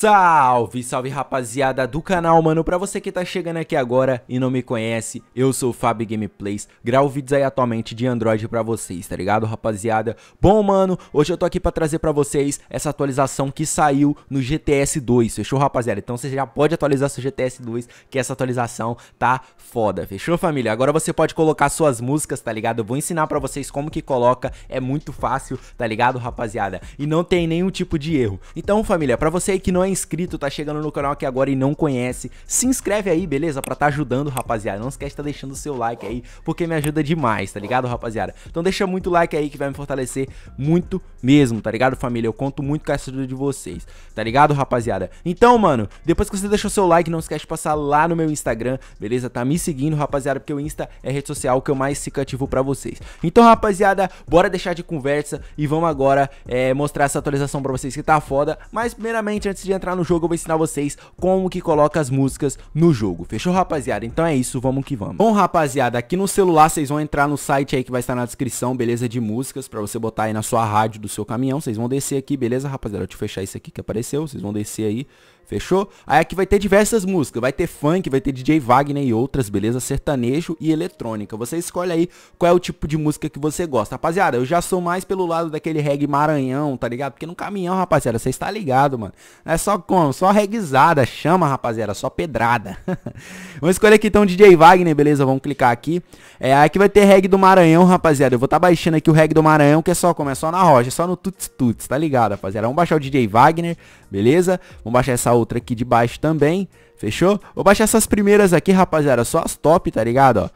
Salve, salve rapaziada do canal, mano, pra você que tá chegando aqui agora e não me conhece, eu sou o Fab Gameplays, gravo vídeos aí atualmente de Android pra vocês, tá ligado rapaziada? Bom, mano, hoje eu tô aqui pra trazer pra vocês essa atualização que saiu no GTS 2, fechou rapaziada? Então você já pode atualizar seu GTS 2, que essa atualização tá foda, fechou família? Agora você pode colocar suas músicas, tá ligado? Eu vou ensinar pra vocês como que coloca, é muito fácil, tá ligado rapaziada? E não tem nenhum tipo de erro. Então família, pra você aí que não é é inscrito, tá chegando no canal aqui agora e não conhece, se inscreve aí, beleza? Pra tá ajudando, rapaziada. Não esquece de tá deixando o seu like aí, porque me ajuda demais, tá ligado, rapaziada? Então deixa muito like aí que vai me fortalecer muito mesmo, tá ligado, família? Eu conto muito com essa ajuda de vocês, tá ligado, rapaziada? Então, mano, depois que você deixou seu like, não esquece de passar lá no meu Instagram, beleza? Tá me seguindo, rapaziada, porque o Insta é rede social que eu mais fico ativo pra vocês. Então, rapaziada, bora deixar de conversa e vamos agora é, mostrar essa atualização pra vocês que tá foda. Mas, primeiramente, antes de entrar no jogo eu vou ensinar vocês como que coloca as músicas no jogo. Fechou, rapaziada? Então é isso, vamos que vamos. Bom, rapaziada, aqui no celular vocês vão entrar no site aí que vai estar na descrição, beleza? De músicas, pra você botar aí na sua rádio do seu caminhão. Vocês vão descer aqui, beleza, rapaziada? Deixa eu fechar isso aqui que apareceu. Vocês vão descer aí. Fechou? Aí aqui vai ter diversas músicas, vai ter funk, vai ter DJ Wagner e outras, beleza? Sertanejo e eletrônica. Você escolhe aí qual é o tipo de música que você gosta. Rapaziada, eu já sou mais pelo lado daquele reggae maranhão, tá ligado? Porque no caminhão, rapaziada, você está ligado, mano. É só como? Só reguizada, chama, rapaziada, só pedrada. Vamos escolher aqui então DJ Wagner, beleza? Vamos clicar aqui. É, aqui vai ter reggae do Maranhão, rapaziada. Eu vou estar tá baixando aqui o reggae do Maranhão, que é só como? É só na rocha, é só no tuts tuts, tá ligado, rapaziada? Vamos baixar o DJ Wagner, beleza? Vamos baixar essa outra aqui de baixo também, fechou? Vou baixar essas primeiras aqui, rapaziada, só as top, tá ligado, ó?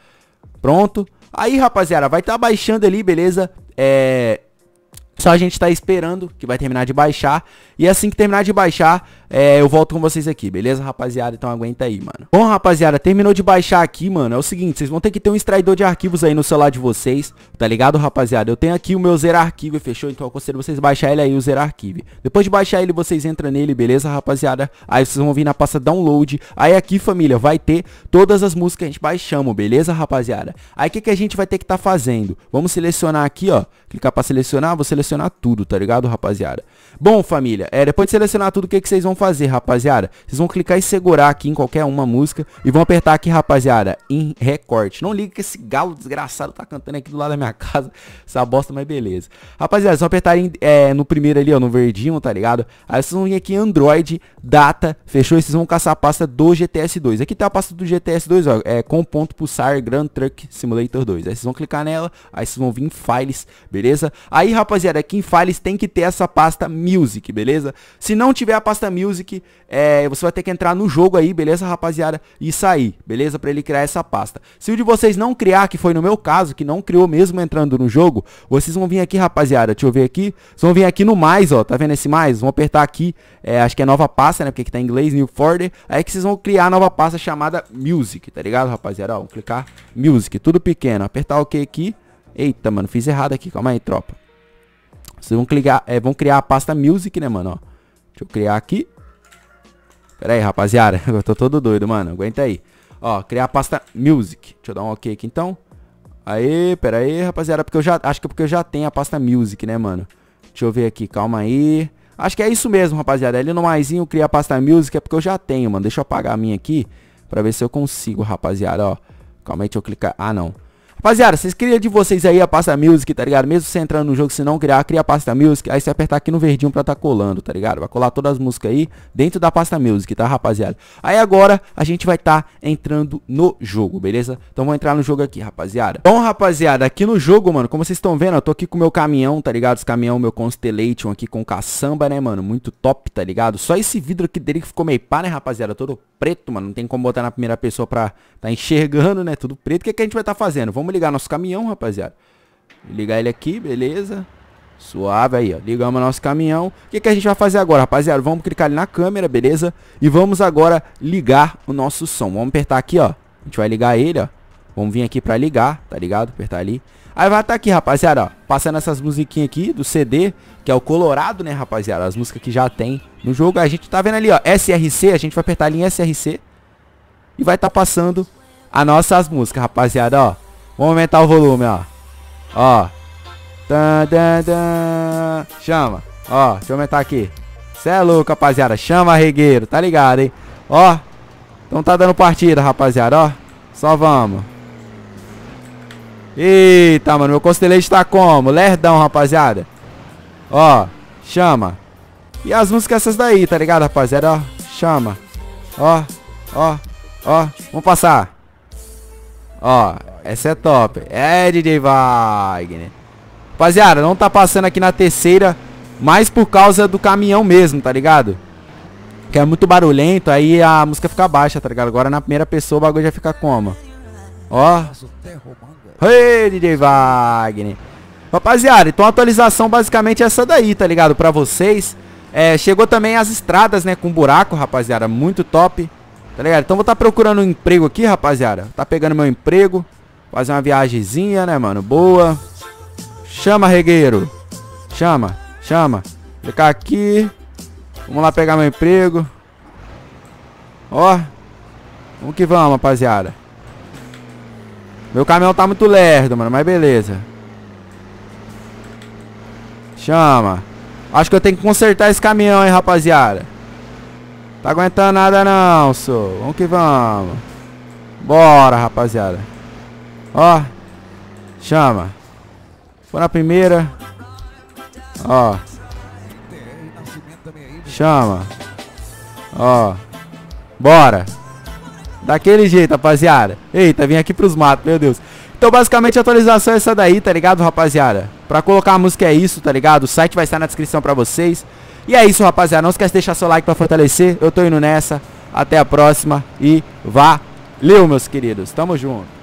Pronto. Aí, rapaziada, vai estar tá baixando ali, beleza? É... Só a gente tá esperando que vai terminar de baixar. E assim que terminar de baixar, é, eu volto com vocês aqui, beleza, rapaziada? Então aguenta aí, mano. Bom, rapaziada, terminou de baixar aqui, mano. É o seguinte, vocês vão ter que ter um extraidor de arquivos aí no celular de vocês, tá ligado, rapaziada? Eu tenho aqui o meu Zerar Arquivo, fechou? Então eu aconselho vocês baixar ele aí, o Zerar Arquivo. Depois de baixar ele, vocês entram nele, beleza, rapaziada? Aí vocês vão vir na pasta Download. Aí aqui, família, vai ter todas as músicas que a gente baixamos, beleza, rapaziada? Aí o que, que a gente vai ter que estar tá fazendo? Vamos selecionar aqui, ó. Clicar pra selecionar, vou selecionar tudo, tá ligado, rapaziada? Bom, família, é, depois de selecionar tudo, o que, que vocês vão fazer? fazer, rapaziada? Vocês vão clicar e segurar aqui em qualquer uma música e vão apertar aqui, rapaziada, em recorte. Não liga que esse galo desgraçado tá cantando aqui do lado da minha casa, essa bosta, mas beleza. Rapaziada, vocês vão apertar em, é, no primeiro ali, ó, no verdinho, tá ligado? Aí vocês vão vir aqui em Android, Data, fechou? E vocês vão caçar a pasta do GTS 2. Aqui tá a pasta do GTS 2, ó, é com ponto pulsar Grand Truck Simulator 2. Aí vocês vão clicar nela, aí vocês vão vir em Files, beleza? Aí, rapaziada, aqui em Files tem que ter essa pasta Music, beleza? Se não tiver a pasta Music, Music. É, você vai ter que entrar no jogo aí, beleza, rapaziada? E sair, beleza? Pra ele criar essa pasta. Se o de vocês não criar, que foi no meu caso, que não criou mesmo entrando no jogo, vocês vão vir aqui, rapaziada. Deixa eu ver aqui. Vocês vão vir aqui no mais, ó. Tá vendo esse mais? Vão apertar aqui. É, acho que é nova pasta, né? Porque aqui tá em inglês, new folder. Aí que vocês vão criar a nova pasta chamada Music, tá ligado, rapaziada? Ó, vão clicar Music, tudo pequeno. Apertar OK aqui. Eita, mano, fiz errado aqui. Calma aí, tropa. Vocês vão clicar, é, vão criar a pasta Music, né, mano? Ó. Deixa eu criar aqui. Pera aí, rapaziada. Eu tô todo doido, mano. Aguenta aí. Ó, criar a pasta Music. Deixa eu dar um ok aqui, então. Aí, pera aí, rapaziada. Porque eu já, acho que é porque eu já tenho a pasta Music, né, mano? Deixa eu ver aqui. Calma aí. Acho que é isso mesmo, rapaziada. Ali no maisinho, criar a pasta Music é porque eu já tenho, mano. Deixa eu apagar a minha aqui pra ver se eu consigo, rapaziada, ó. Calma aí, deixa eu clicar. Ah, não. Rapaziada, vocês criam de vocês aí a pasta music, tá ligado? Mesmo você entrando no jogo, se não criar, cria a pasta music. Aí você apertar aqui no verdinho pra tá colando, tá ligado? Vai colar todas as músicas aí dentro da pasta music, tá, rapaziada? Aí agora a gente vai tá entrando no jogo, beleza? Então vamos entrar no jogo aqui, rapaziada. Bom, então, rapaziada, aqui no jogo, mano, como vocês estão vendo, eu tô aqui com o meu caminhão, tá ligado? Esse caminhão, meu Constellation aqui com caçamba, né, mano? Muito top, tá ligado? Só esse vidro aqui dele que ficou meio pá, né, rapaziada? Todo preto, mano. Não tem como botar na primeira pessoa pra tá enxergando, né? Tudo preto. O que, é que a gente vai estar tá fazendo? Vamos ligar nosso caminhão, rapaziada. Ligar ele aqui, beleza. Suave aí, ó. Ligamos nosso caminhão. O que, que a gente vai fazer agora, rapaziada? Vamos clicar ali na câmera, beleza? E vamos agora ligar o nosso som. Vamos apertar aqui, ó. A gente vai ligar ele, ó. Vamos vir aqui pra ligar, tá ligado? Apertar ali. Aí vai estar tá aqui, rapaziada, ó, passando essas musiquinhas aqui do CD, que é o Colorado, né, rapaziada? As músicas que já tem no jogo. A gente tá vendo ali, ó, SRC, a gente vai apertar ali em SRC e vai estar tá passando as nossas músicas, rapaziada, ó. Vamos aumentar o volume, ó. Ó. Dan, dan, Chama. Ó, deixa eu aumentar aqui. Cê é louco, rapaziada. Chama, regueiro. Tá ligado, hein? Ó. Então tá dando partida, rapaziada, ó. Só vamos. Eita, mano, meu costelete tá como? Lerdão, rapaziada. Ó, chama. E as músicas essas daí, tá ligado, rapaziada? Ó, chama. Ó, ó, ó. Vamos passar. Ó, essa é top. É, DJ Wagner. Rapaziada, não tá passando aqui na terceira, mas por causa do caminhão mesmo, tá ligado? Que é muito barulhento, aí a música fica baixa, tá ligado? Agora na primeira pessoa o bagulho já fica como? Ó. Ei, DJ Wagner. Rapaziada, então a atualização basicamente é essa daí, tá ligado? Pra vocês. É, chegou também as estradas, né? Com buraco, rapaziada. Muito top. Tá ligado? Então vou estar tá procurando um emprego aqui, rapaziada. Tá pegando meu emprego. Fazer uma viagemzinha, né, mano? Boa. Chama, regueiro. Chama, chama. Ficar aqui. Vamos lá pegar meu emprego. Ó. Vamos que vamos, rapaziada. Meu caminhão tá muito lerdo, mano, mas beleza. Chama. Acho que eu tenho que consertar esse caminhão, hein, rapaziada. Tá aguentando nada não, sou. Vamos que vamos. Bora, rapaziada. Ó. Chama. Foi na primeira. Ó. Chama. Ó. Bora. Daquele jeito, rapaziada. Eita, vim aqui pros matos, meu Deus. Então, basicamente, a atualização é essa daí, tá ligado, rapaziada? Pra colocar a música é isso, tá ligado? O site vai estar na descrição pra vocês. E é isso, rapaziada. Não esquece de deixar seu like pra fortalecer. Eu tô indo nessa. Até a próxima e valeu, meus queridos. Tamo junto.